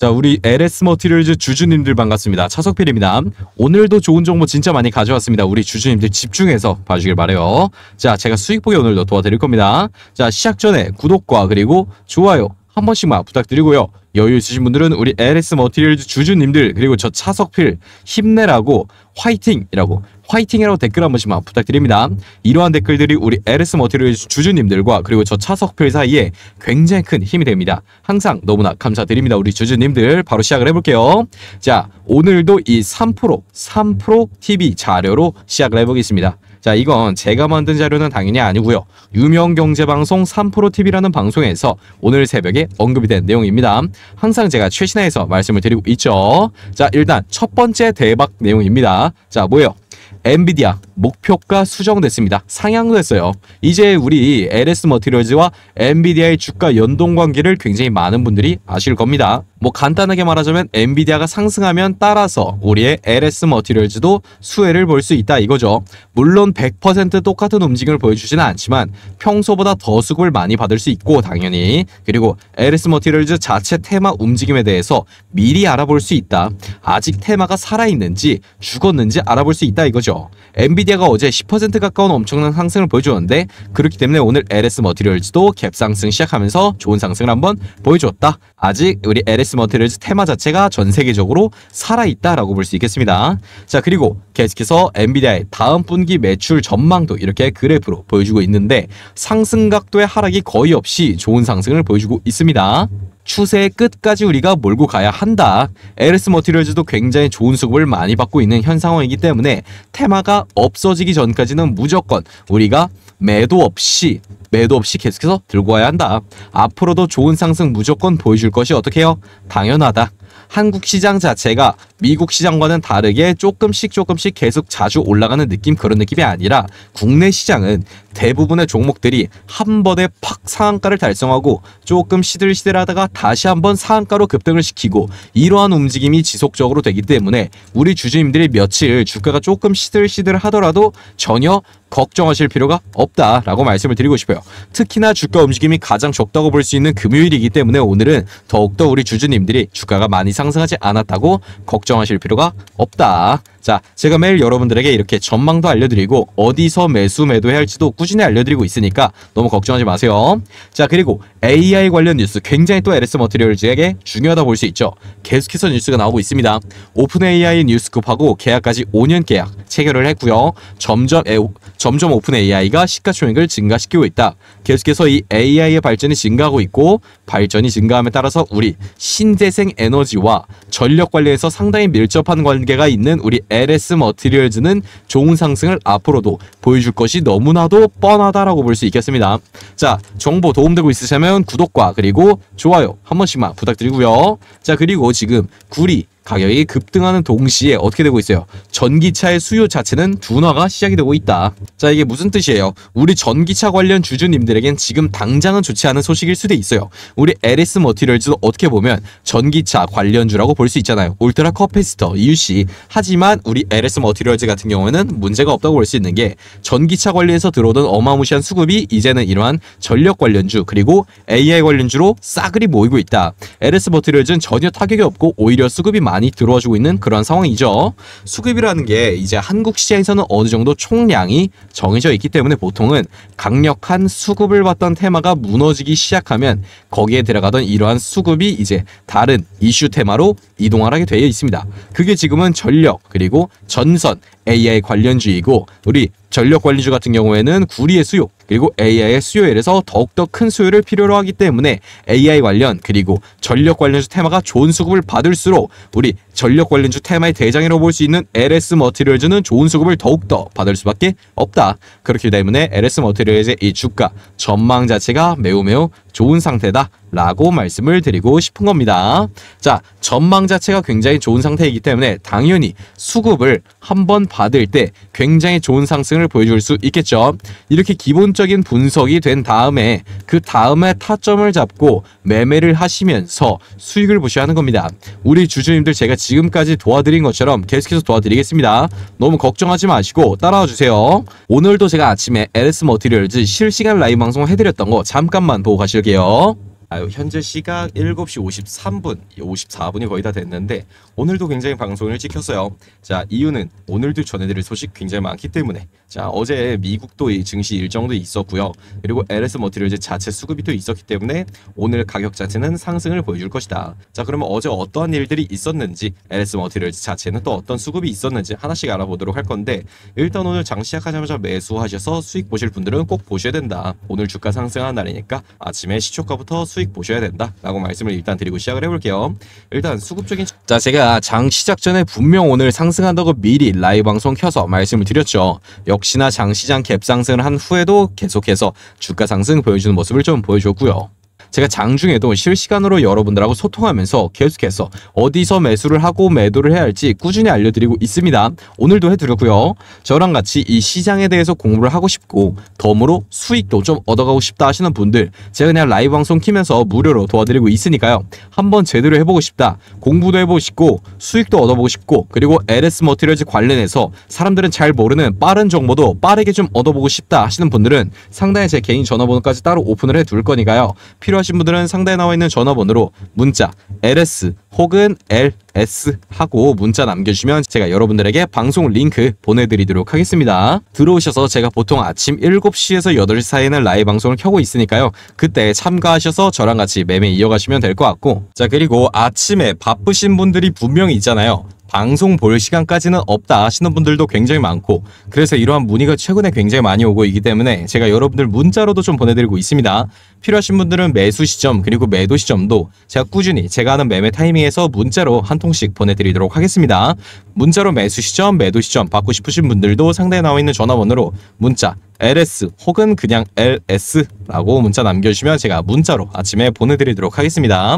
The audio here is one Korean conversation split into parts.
자, 우리 LS 머티리얼즈 주주님들 반갑습니다. 차석필입니다. 오늘도 좋은 정보 진짜 많이 가져왔습니다. 우리 주주님들 집중해서 봐주길 바래요. 자, 제가 수익 보기 오늘도 도와드릴 겁니다. 자, 시작 전에 구독과 그리고 좋아요 한 번씩만 부탁드리고요. 여유 있으신 분들은 우리 LS 머티리얼즈 주주님들 그리고 저 차석필 힘내라고 화이팅이라고 화이팅이라고 댓글 한 번씩만 부탁드립니다. 이러한 댓글들이 우리 LS 머티리얼즈 주주님들과 그리고 저 차석필 사이에 굉장히 큰 힘이 됩니다. 항상 너무나 감사드립니다. 우리 주주님들 바로 시작을 해볼게요. 자 오늘도 이 3 3 TV 자료로 시작을 해보겠습니다. 자, 이건 제가 만든 자료는 당연히 아니고요. 유명 경제 방송 3프로 TV라는 방송에서 오늘 새벽에 언급이 된 내용입니다. 항상 제가 최신화해서 말씀을 드리고 있죠. 자, 일단 첫 번째 대박 내용입니다. 자, 뭐예요? 엔비디아 목표가 수정됐습니다. 상향됐어요. 이제 우리 LS 머티리얼즈와 엔비디아의 주가 연동 관계를 굉장히 많은 분들이 아실 겁니다. 뭐 간단하게 말하자면 엔비디아가 상승하면 따라서 우리의 LS 머티리얼즈도 수혜를 볼 수 있다 이거죠. 물론 100% 똑같은 움직임을 보여주지는 않지만 평소보다 더 수급을 많이 받을 수 있고 당연히 그리고 LS 머티리얼즈 자체 테마 움직임에 대해서 미리 알아볼 수 있다. 아직 테마가 살아있는지 죽었는지 알아볼 수 있다 이거죠. 엔비디아 엔비디아가 어제 10% 가까운 엄청난 상승을 보여주었는데 그렇기 때문에 오늘 LS 머티리얼즈도 갭 상승 시작하면서 좋은 상승을 한번 보여주었다. 아직 우리 LS 머티리얼즈 테마 자체가 전 세계적으로 살아있다라고 볼 수 있겠습니다. 자 그리고 계속해서 엔비디아의 다음 분기 매출 전망도 이렇게 그래프로 보여주고 있는데 상승 각도의 하락이 거의 없이 좋은 상승을 보여주고 있습니다. 추세의 끝까지 우리가 몰고 가야 한다. 에르스 머티리얼즈도 굉장히 좋은 수급을 많이 받고 있는 현 상황이기 때문에 테마가 없어지기 전까지는 무조건 우리가 매도 없이 매도 없이 계속해서 들고 와야 한다. 앞으로도 좋은 상승 무조건 보여줄 것이 어떻게요? 당연하다. 한국 시장 자체가 미국 시장과는 다르게 조금씩 조금씩 계속 자주 올라가는 느낌 그런 느낌이 아니라 국내 시장은 대부분의 종목들이 한 번에 팍 상한가를 달성하고 조금 시들시들하다가 다시 한번 상한가로 급등을 시키고 이러한 움직임이 지속적으로 되기 때문에 우리 주주님들이 며칠 주가가 조금 시들시들하더라도 전혀 걱정하실 필요가 없다라고 말씀을 드리고 싶어요. 특히나 주가 움직임이 가장 적다고 볼 수 있는 금요일이기 때문에 오늘은 더욱더 우리 주주님들이 주가가 많이 상승하지 않았다고 걱정하실 필요가 없다. 자, 제가 매일 여러분들에게 이렇게 전망도 알려드리고 어디서 매수 매도해야 할지도 꾸준히 알려드리고 있으니까 너무 걱정하지 마세요. 자, 그리고 AI 관련 뉴스 굉장히 또 LS 머티리얼즈에게 중요하다 볼 수 있죠. 계속해서 뉴스가 나오고 있습니다. 오픈 AI 뉴스급하고 계약까지 5년 계약 체결을 했고요. 점점 에, 점점 오픈 AI가 시가총액을 증가시키고 있다. 계속해서 이 AI의 발전이 증가하고 있고 발전이 증가함에 따라서 우리 신재생 에너지와 전력 관리에서 상당히 밀접한 관계가 있는 우리 LS 머티리얼즈는 좋은 상승을 앞으로도 보여줄 것이 너무나도 뻔하다라고 볼 수 있겠습니다. 자, 정보 도움되고 있으시면 구독과 그리고 좋아요 한 번씩만 부탁드리고요. 자, 그리고 지금 구리 가격이 음. 급등하는 동시에 어떻게 되고 있어요? 전기차의 수요 자체는 둔화가 시작이 되고 있다. 자 이게 무슨 뜻이에요? 우리 전기차 관련 주주님들에겐 지금 당장은 좋지 않은 소식일 수도 있어요. 우리 LS 머티리얼즈도 어떻게 보면 전기차 관련주라고 볼 수 있잖아요. 울트라 커패스터 UC. 하지만 우리 LS 머티리얼즈 같은 경우에는 문제가 없다고 볼 수 있는 게 전기차 관련해서 들어오던 어마무시한 수급이 이제는 이러한 전력 관련주 그리고 AI 관련주로 싸그리 모이고 있다. LS 머티리얼즈는 전혀 타격이 없고 오히려 수급이 많은 많이 들어와주고 있는 그런 상황이죠. 수급이라는 게 이제 한국 시장에서는 어느 정도 총량이 정해져 있기 때문에 보통은 강력한 수급을 받던 테마가 무너지기 시작하면 거기에 들어가던 이러한 수급이 이제 다른 이슈 테마로 이동을 하게 되어 있습니다. 그게 지금은 전력 그리고 전선 AI 관련주이고 우리 전력 관리주 같은 경우에는 구리의 수요 그리고 AI의 수요일에서 더욱더 큰 수요를 필요로 하기 때문에 AI 관련 그리고 전력 관련주 테마가 좋은 수급을 받을수록 우리 전력 관련주 테마의 대장이라고 볼 수 있는 LS 머티리얼즈는 좋은 수급을 더욱더 받을 수밖에 없다. 그렇기 때문에 LS 머티리얼즈의 이 주가 전망 자체가 매우 매우 좋은 상태다라고 말씀을 드리고 싶은 겁니다. 자, 전망 자체가 굉장히 좋은 상태이기 때문에 당연히 수급을 한번 받을 때 굉장히 좋은 상승을 보여줄 수 있겠죠. 이렇게 기본적인 분석이 된 다음에 그 다음에 타점을 잡고 매매를 하시면서 수익을 보셔야 하는 겁니다. 우리 주주님들 제가 지금까지 도와드린 것처럼 계속해서 도와드리겠습니다. 너무 걱정하지 마시고 따라와 주세요. 오늘도 제가 아침에 LS 머티리얼즈 실시간 라이브 방송 해드렸던 거 잠깐만 보고 가실 저기요. 아, 현재 시각 7시 53분, 54분이 거의 다 됐는데 오늘도 굉장히 방송을 찍혔어요. 자, 이유는 오늘도 전해드릴 소식 굉장히 많기 때문에 자, 어제 미국도 이 증시 일정도 있었고요. 그리고 LS 머티리얼 자체 수급이 또 있었기 때문에 오늘 가격 자체는 상승을 보여줄 것이다. 자, 그러면 어제 어떠한 일들이 있었는지 LS 머티리얼 자체는 또 어떤 수급이 있었는지 하나씩 알아보도록 할 건데 일단 오늘 장 시작하자마자 매수하셔서 수익 보실 분들은 꼭 보셔야 된다. 오늘 주가 상승한 날이니까 아침에 시초가부터 수익 수익 보셔야 된다라고 말씀을 일단 드리고 시작을 해볼게요. 일단 수급적인 자 제가 장 시작 전에 분명 오늘 상승한다고 미리 라이브 방송 켜서 말씀을 드렸죠. 역시나 장 시장 갭 상승을 한 후에도 계속해서 주가 상승 보여주는 모습을 좀 보여줬고요. 제가 장중에도 실시간으로 여러분들하고 소통하면서 계속해서 어디서 매수를 하고 매도를 해야 할지 꾸준히 알려드리고 있습니다. 오늘도 해드렸고요. 저랑 같이 이 시장에 대해서 공부를 하고 싶고 덤으로 수익도 좀 얻어가고 싶다 하시는 분들 제가 그냥 라이브 방송 키면서 무료로 도와드리고 있으니까요. 한번 제대로 해보고 싶다. 공부도 해보고 싶고 수익도 얻어보고 싶고 그리고 LS 머티리얼즈 관련해서 사람들은 잘 모르는 빠른 정보도 빠르게 좀 얻어보고 싶다 하시는 분들은 상당히제 개인 전화번호까지 따로 오픈을 해둘 거니까요. 필요 필요하신 분들은 상단에 나와 있는 전화번호로 문자 LS 혹은 LS 하고 문자 남겨주시면 제가 여러분들에게 방송 링크 보내드리도록 하겠습니다. 들어오셔서 제가 보통 아침 7시에서 8시 사이에는 라이 방송을 켜고 있으니까요. 그때 참가하셔서 저랑 같이 매매 이어가시면 될 것 같고 자 그리고 아침에 바쁘신 분들이 분명히 있잖아요. 방송 볼 시간까지는 없다 하시는 분들도 굉장히 많고 그래서 이러한 문의가 최근에 굉장히 많이 오고 있기 때문에 제가 여러분들 문자로도 좀 보내드리고 있습니다. 필요하신 분들은 매수 시점 그리고 매도 시점도 제가 꾸준히 제가 하는 매매 타이밍에서 문자로 한 통씩 보내드리도록 하겠습니다. 문자로 매수 시점, 매도 시점 받고 싶으신 분들도 상단에 나와 있는 전화번호로 문자 LS 혹은 그냥 LS 라고 문자 남겨주시면 제가 문자로 아침에 보내드리도록 하겠습니다.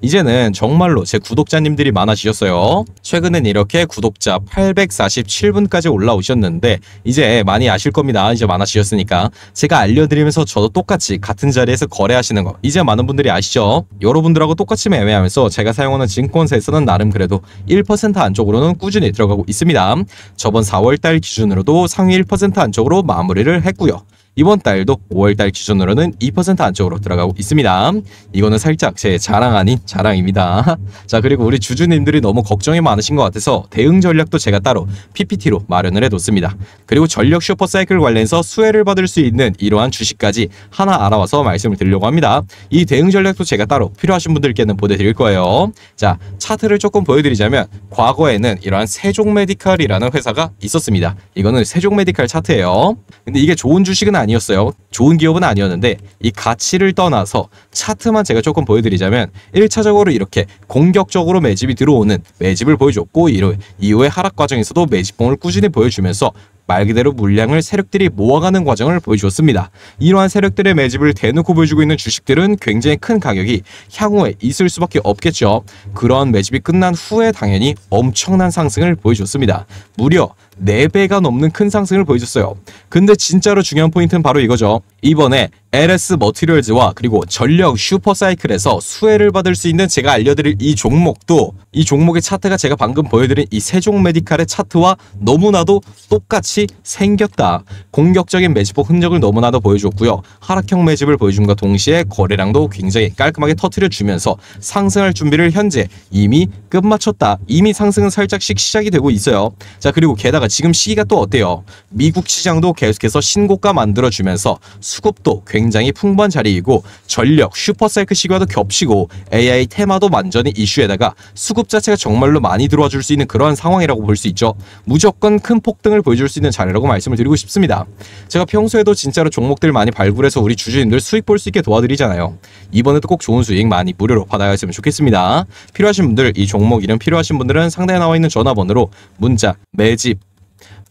이제는 정말로 제 구독자님들이 많아지셨어요. 최근엔 이렇게 구독자 847분까지 올라오셨는데 이제 많이 아실 겁니다. 이제 많아지셨으니까 제가 알려드리면서 저도 똑같이 같은 자리에서 거래하시는 거 이제 많은 분들이 아시죠? 여러분들하고 똑같이 매매하면서 제가 사용하는 증권사에서는 나름 그래도 1% 안쪽으로는 꾸준히 들어가고 있습니다. 저번 4월달 기준으로도 상위 1% 안쪽으로 마무리를 했고요. 이번 달도 5월달 기준으로는 2% 안쪽으로 들어가고 있습니다. 이거는 살짝 제 자랑 아닌 자랑입니다. 자 그리고 우리 주주님들이 너무 걱정이 많으신 것 같아서 대응 전략도 제가 따로 PPT로 마련을 해놓습니다. 그리고 전력 슈퍼사이클 관련해서 수혜를 받을 수 있는 이러한 주식까지 하나 알아와서 말씀을 드리려고 합니다. 이 대응 전략도 제가 따로 필요하신 분들께는 보내드릴 거예요. 자 차트를 조금 보여드리자면 과거에는 이러한 세종메디칼이라는 회사가 있었습니다. 이거는 세종메디칼 차트예요. 근데 이게 좋은 주식은 아니었어요. 좋은 기업은 아니었는데 이 가치를 떠나서 차트만 제가 조금 보여드리자면 1차적으로 이렇게 공격적으로 매집이 들어오는 매집을 보여줬고 이후에 하락 과정에서도 매집봉을 꾸준히 보여주면서 말 그대로 물량을 세력들이 모아가는 과정을 보여주었습니다. 이러한 세력들의 매집을 대놓고 보여주고 있는 주식들은 굉장히 큰 가격이 향후에 있을 수밖에 없겠죠. 그런 매집이 끝난 후에 당연히 엄청난 상승을 보여줬습니다. 무려 4배가 넘는 큰 상승을 보여줬어요. 근데 진짜로 중요한 포인트는 바로 이거죠. 이번에 LS 머티리얼즈와 그리고 전력 슈퍼사이클에서 수혜를 받을 수 있는 제가 알려드릴 이 종목도 이 종목의 차트가 제가 방금 보여드린 이 세종 메디칼의 차트와 너무나도 똑같이 생겼다. 공격적인 매집폭 흔적을 너무나도 보여줬고요. 하락형 매집을 보여줌과 동시에 거래량도 굉장히 깔끔하게 터트려주면서 상승할 준비를 현재 이미 끝마쳤다. 이미 상승은 살짝씩 시작이 되고 있어요. 자 그리고 게다가 게다가 지금 시기가 또 어때요? 미국 시장도 계속해서 신고가 만들어주면서 수급도 굉장히 풍부한 자리이고 전력, 슈퍼사이클 시기와도 겹치고 AI 테마도 완전히 이슈에다가 수급 자체가 정말로 많이 들어와 줄 수 있는 그런 상황이라고 볼 수 있죠. 무조건 큰 폭등을 보여줄 수 있는 자리라고 말씀을 드리고 싶습니다. 제가 평소에도 진짜로 종목들 많이 발굴해서 우리 주주님들 수익 볼 수 있게 도와드리잖아요. 이번에도 꼭 좋은 수익 많이 무료로 받아가으면 좋겠습니다. 필요하신 분들, 이 종목 이름 필요하신 분들은 상단에 나와 있는 전화번호로 문자, 매집,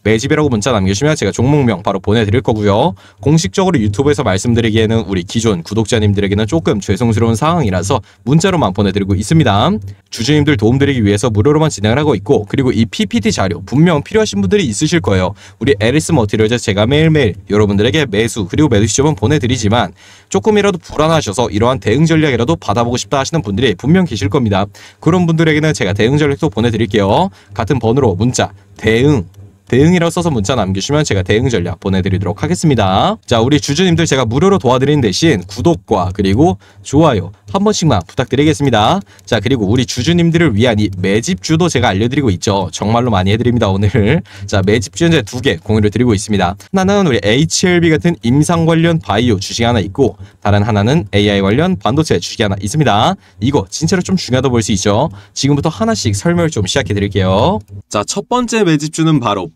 매집이라고 문자 남겨주시면 제가 종목명 바로 보내드릴 거고요. 공식적으로 유튜브에서 말씀드리기에는 우리 기존 구독자님들에게는 조금 죄송스러운 상황이라서 문자로만 보내드리고 있습니다. 주주님들 도움드리기 위해서 무료로만 진행을 하고 있고 그리고 이 PPT 자료 분명 필요하신 분들이 있으실 거예요. 우리 에리스 머티리얼즈 제가 매일매일 여러분들에게 매수 그리고 매수 시점은 보내드리지만 조금이라도 불안하셔서 이러한 대응 전략이라도 받아보고 싶다 하시는 분들이 분명 계실 겁니다. 그런 분들에게는 제가 대응 전략도 보내드릴게요. 같은 번호로 문자 대응 대응이라고 써서 문자 남기시면 제가 대응 전략 보내드리도록 하겠습니다. 자 우리 주주님들 제가 무료로 도와드리 대신 구독과 그리고 좋아요 한 번씩만 부탁드리겠습니다. 자 그리고 우리 주주님들을 위한 이 매집주도 제가 알려드리고 있죠. 정말로 많이 해드립니다 오늘. 자 매집주 현재 두개 공유를 드리고 있습니다. 하나는 우리 HLB 같은 임상 관련 바이오 주식 하나 있고 다른 하나는 AI 관련 반도체 주식 하나 있습니다. 이거 진짜로 좀 중요하다 볼수 있죠. 지금부터 하나씩 설명을 좀 시작해 드릴게요. 자첫 번째 매집주는 바로